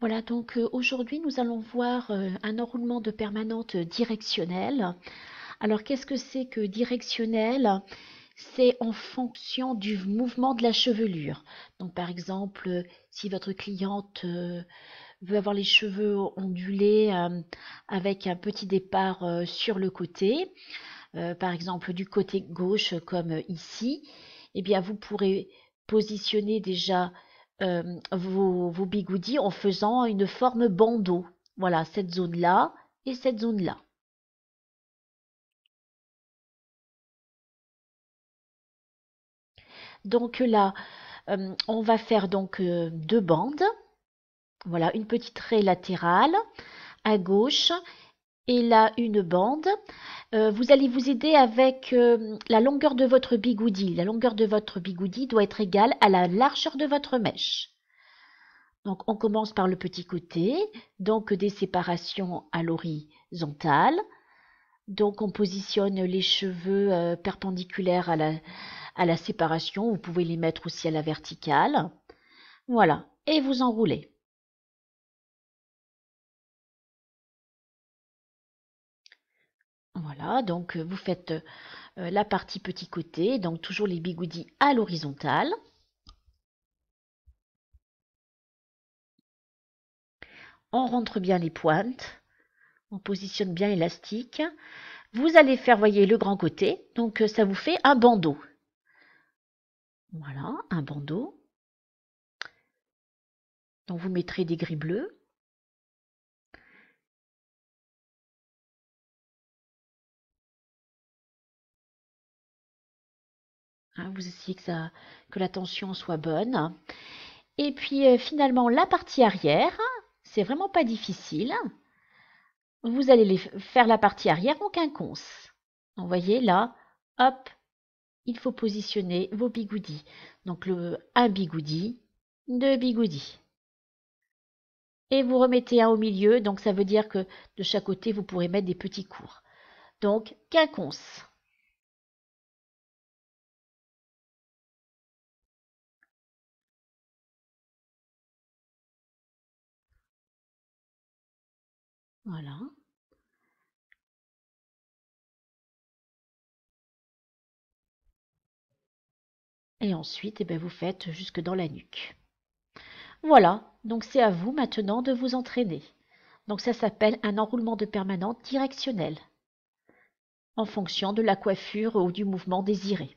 Voilà, donc euh, aujourd'hui nous allons voir euh, un enroulement de permanente directionnelle. Alors qu'est-ce que c'est que directionnel C'est en fonction du mouvement de la chevelure. Donc par exemple, euh, si votre cliente veut avoir les cheveux ondulés avec un petit départ sur le côté, par exemple du côté gauche comme ici, eh bien vous pourrez positionner déjà euh, vos, vos, bigoudis en faisant une forme bandeau. Voilà, cette zone-là et cette zone-là. Donc là, euh, on va faire donc euh, deux bandes. Voilà, une petite raie latérale à gauche et là une bande. Euh, vous allez vous aider avec euh, la longueur de votre bigoudi. La longueur de votre bigoudi doit être égale à la largeur de votre mèche. Donc on commence par le petit côté, donc des séparations à l'horizontale. Donc on positionne les cheveux euh, perpendiculaires à la, à la séparation. Vous pouvez les mettre aussi à la verticale. Voilà, et vous enroulez. Voilà, donc euh, vous faites euh, la partie petit côté, donc toujours les bigoudis à l'horizontale. On rentre bien les pointes, on positionne bien l'élastique. Vous allez faire, voyez, le grand côté, donc euh, ça vous fait un bandeau. Voilà, un bandeau. Donc vous mettrez des gris bleus. Hein, vous essayez que, ça, que la tension soit bonne. Et puis euh, finalement, la partie arrière, c'est vraiment pas difficile. Vous allez les faire la partie arrière en quinconce. Vous voyez là, hop, il faut positionner vos bigoudis. Donc le un bigoudi, deux bigoudis. Et vous remettez un au milieu, donc ça veut dire que de chaque côté, vous pourrez mettre des petits cours. Donc quinconce. Voilà. Et ensuite, eh ben, vous faites jusque dans la nuque. Voilà, donc c'est à vous maintenant de vous entraîner. Donc ça s'appelle un enroulement de permanente directionnel, en fonction de la coiffure ou du mouvement désiré.